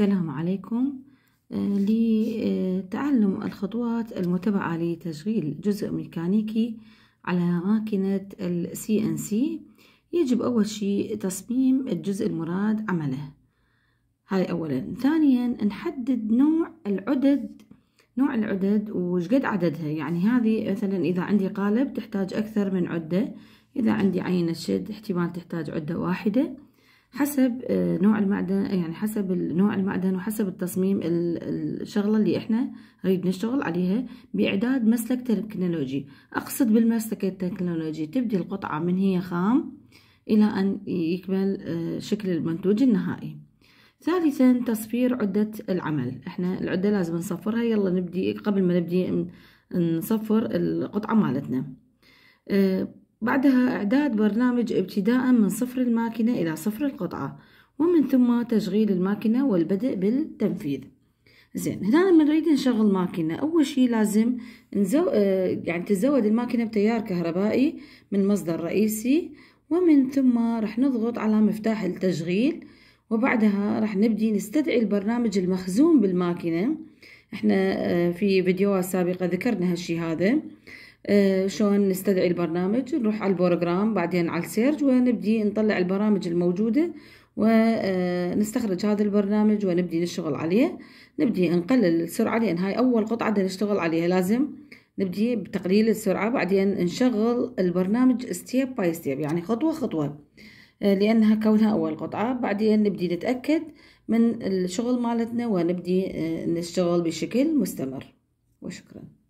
السلام عليكم آه، لتعلم الخطوات المتبعة لتشغيل جزء ميكانيكي على ماكينة ال CNC يجب أول شيء تصميم الجزء المراد عمله هاي أولا ثانيا نحدد نوع العدد نوع العدد قد عددها يعني هذه مثلا إذا عندي قالب تحتاج أكثر من عدة إذا عندي عينة شد احتمال تحتاج عدة واحدة حسب آه، نوع المعدن يعني حسب نوع المعدن وحسب التصميم الشغلة اللي احنا نريد نشتغل عليها بإعداد مسلك تكنولوجي أقصد بالمسلك التكنولوجي تبدي القطعة من هي خام إلى أن يكمل آه، شكل المنتوج النهائي ثالثا تصفير عدة العمل احنا العدة لازم نصفرها يلا نبدي قبل ما نبدي نصفر القطعة مالتنا آه، بعدها إعداد برنامج ابتداء من صفر الماكينة إلى صفر القطعة ومن ثم تشغيل الماكينة والبدء بالتنفيذ زين هنا لما نريد نشغل ماكينة أول شيء لازم نزو... آه، يعني تزود الماكينة بتيار كهربائي من مصدر رئيسي ومن ثم راح نضغط على مفتاح التشغيل وبعدها راح نبدي نستدعي البرنامج المخزون بالماكينة احنا آه، في فيديوهات سابقة ذكرنا هالشي هذا آه، شلون نستدعي البرنامج نروح على البروجرام بعدين على السيرج ونبدي نطلع البرامج الموجودة ونستخرج آه، هذا البرنامج ونبدي نشتغل عليه نبدي نقلل السرعة لأن هاي أول قطعة نشتغل عليها لازم نبدي بتقليل السرعة بعدين نشغل البرنامج ستيب باي ستيب يعني خطوة خطوة آه، لأنها كونها أول قطعة بعدين نبدي نتأكد من الشغل مالتنا ونبدي نشتغل بشكل مستمر وشكراً